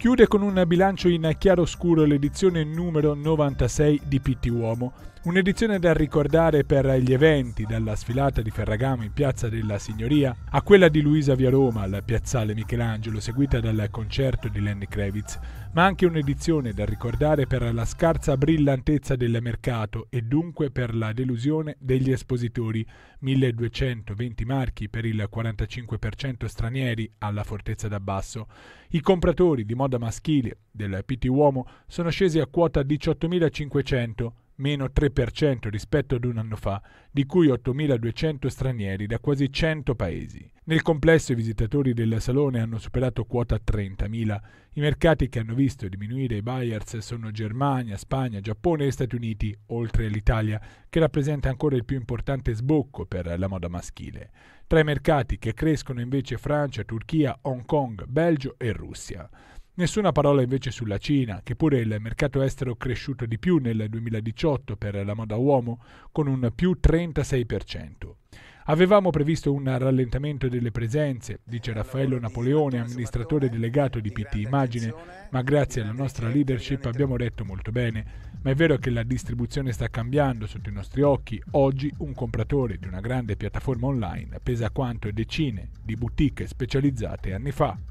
Chiude con un bilancio in chiaro scuro l'edizione numero 96 di Pitti Uomo, un'edizione da ricordare per gli eventi, dalla sfilata di Ferragamo in Piazza della Signoria a quella di Luisa via Roma al Piazzale Michelangelo, seguita dal concerto di Lenny Kravitz, ma anche un'edizione da ricordare per la scarsa brillantezza del mercato e dunque per la delusione degli espositori, 1220 marchi per il 45% stranieri alla fortezza d'abbasso. I compratori di modo moda maschile del PT Uomo sono scesi a quota 18.500, meno 3% rispetto ad un anno fa, di cui 8.200 stranieri da quasi 100 paesi. Nel complesso i visitatori del salone hanno superato quota 30.000. I mercati che hanno visto diminuire i buyers sono Germania, Spagna, Giappone e Stati Uniti, oltre all'Italia, che rappresenta ancora il più importante sbocco per la moda maschile. Tra i mercati che crescono invece Francia, Turchia, Hong Kong, Belgio e Russia. Nessuna parola invece sulla Cina, che pure è il mercato estero cresciuto di più nel 2018 per la moda uomo, con un più 36%. Avevamo previsto un rallentamento delle presenze, dice Raffaello Napoleone, amministratore delegato di PT Immagine, ma grazie alla nostra leadership abbiamo detto molto bene. Ma è vero che la distribuzione sta cambiando sotto i nostri occhi. Oggi un compratore di una grande piattaforma online pesa quanto decine di boutique specializzate anni fa.